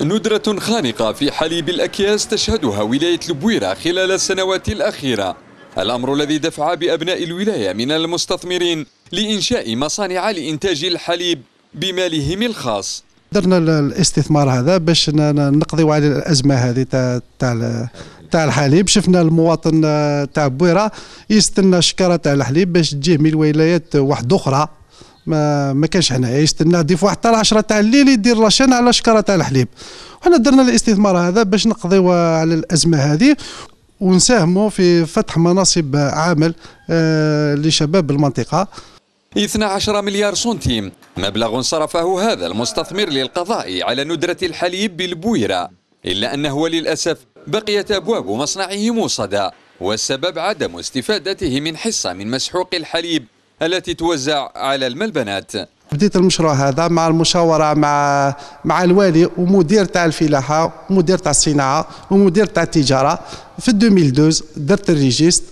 ندرة خانقة في حليب الأكياس تشهدها ولاية البويرة خلال السنوات الأخيرة الأمر الذي دفع بأبناء الولاية من المستثمرين لإنشاء مصانع لإنتاج الحليب بمالهم الخاص درنا الاستثمار هذا باش نقضي على الازمه هذه تاع تاع تاع الحليب شفنا المواطن آه، تاع بويره يستنى شكاره تاع الحليب باش تجيه من الولايات واحده اخرى ما ما كانش حنايا يستنى دي فواحد حتى 10 تاع الليل يدير لاشين على شكاره تاع الحليب وحنا درنا الاستثمار هذا باش نقضيو على الازمه هذه ونساهموا في فتح مناصب عمل آه، لشباب المنطقه 12 مليار سنتيم مبلغ صرفه هذا المستثمر للقضاء على ندرة الحليب بالبويرة إلا أنه للأسف بقيت أبواب مصنعه موصدة والسبب عدم استفادته من حصة من مسحوق الحليب التي توزع على الملبنات بديت المشروع هذا مع المشاورة مع مع الوالي ومدير تاع الفلاحة ومدير تاع الصناعة ومدير تاع التجارة في 2012 درت الريجيست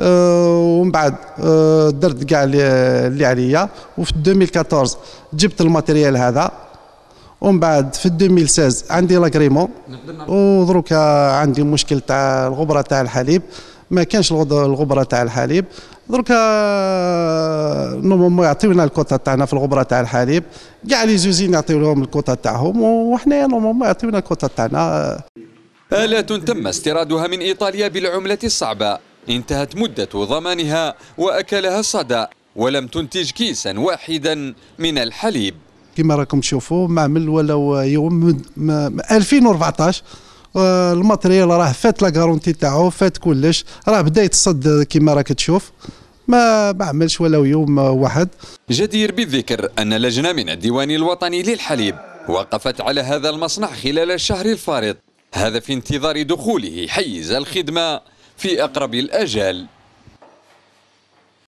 آه، ومن بعد آه، درت كاع اللي عليا وفي 2014 جبت الماتيريال هذا ومن بعد في 2016 عندي لاكريمون ودروك عندي مشكل تاع الغبره تاع الحليب ما كانش الغبره تاع الحليب دروك نورمالمون يعطيونا الكوطه تاعنا في الغبره تاع الحليب كاع لي زوزين يعطيو لهم الكوتا تاعهم وحنا نورمالمون يعطيونا الكوطه تاعنا آلات تم استيرادها من إيطاليا بالعملة الصعبة انتهت مدة ضمانها وأكلها الصدى ولم تنتج كيسا واحدا من الحليب كما راكم تشوفوا عمل ولو يوم 2014 آه، الماتريال راه فات لا غارونتي تاعو فات كلش راه بدا يتصد كما راك تشوف ما بعملش ولو يوم واحد جدير بالذكر أن لجنة من الديوان الوطني للحليب وقفت على هذا المصنع خلال الشهر الفارط هذا في انتظار دخوله حيز الخدمة في أقرب الأجال